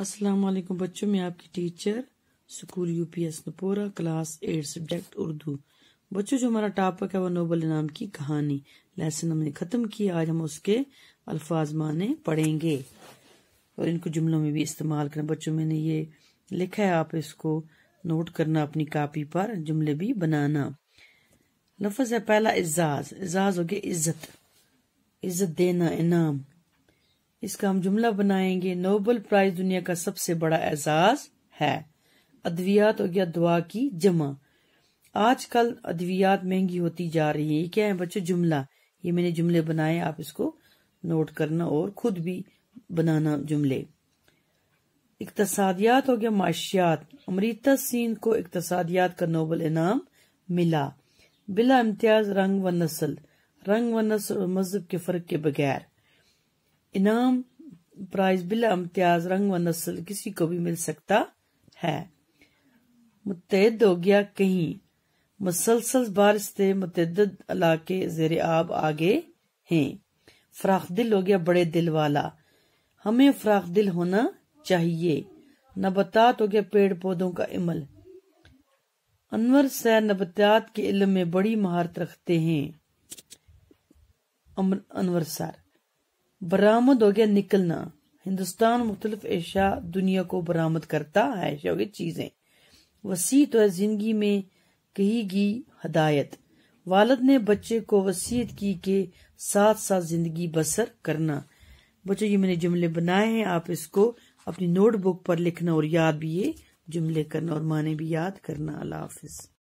अस्सलाम वालेकुम बच्चों मैं आपकी teacher school UPS Napora class eight subject Urdu बच्चों जो हमारा टॉपिक है वो नोबल इनाम की कहानी लेसन हमने ख़त्म किया आज हम उसके अल्फाज माने पढ़ेंगे और इनको जुमलों में भी इस्तेमाल करें बच्चों मैंने ये लिखा है आप इसको नोट करना अपनी कापी पर जुमले भी बनाना लफज है पहला एजाज एजाज हो गया इज्जत इज्जत देना इनाम इसका हम जुमला बनाएंगे नोबल प्राइज दुनिया का सबसे बड़ा एजाज है अद्वियात हो गया दुआ की जमा आजकल अद्वियात महंगी होती जा रही है क्या है बच्चों जुमला ये मैंने जुमले बनाए आप इसको नोट करना और खुद भी बनाना जुमले इकतसादियात हो गया माशियात अमृता सिंह को इकतसादियात का नोबल इनाम मिला बिला इम्तियाज रंग व नस्ल रंग व नस्ल और मजहब के फर्क के बगैर इनाम प्राइज बिला इम्तियाज रंग व नस्ल किसी को भी मिल सकता है मुतहद हो गया कहीं मुसलसल बारिश से मुतद इलाके जेर आब आगे हैं फराख दिल हो गया बड़े दिल वाला हमें फराख दिल होना चाहिए नबतात हो गया पेड़ पौधों का इमल अनवर सैर नबतात के इलम में बड़ी महारत रखते हैं अनवर सैर बरामद हो गया निकलना हिंदुस्तान मुख्तलिफ एशिया दुनिया को बरामद करता है एशिया की चीजें वसी तो है जिंदगी में कही गई हदायत वालद ने बच्चे को वसीयत की के साथ साथ जिंदगी बसर करना बच्चों ये मैंने जुमले बनाए हैं आप इसको अपनी नोटबुक पर लिखना और याद भी ये जुमले करना और माने भी याद करना अल्लाह हाफिज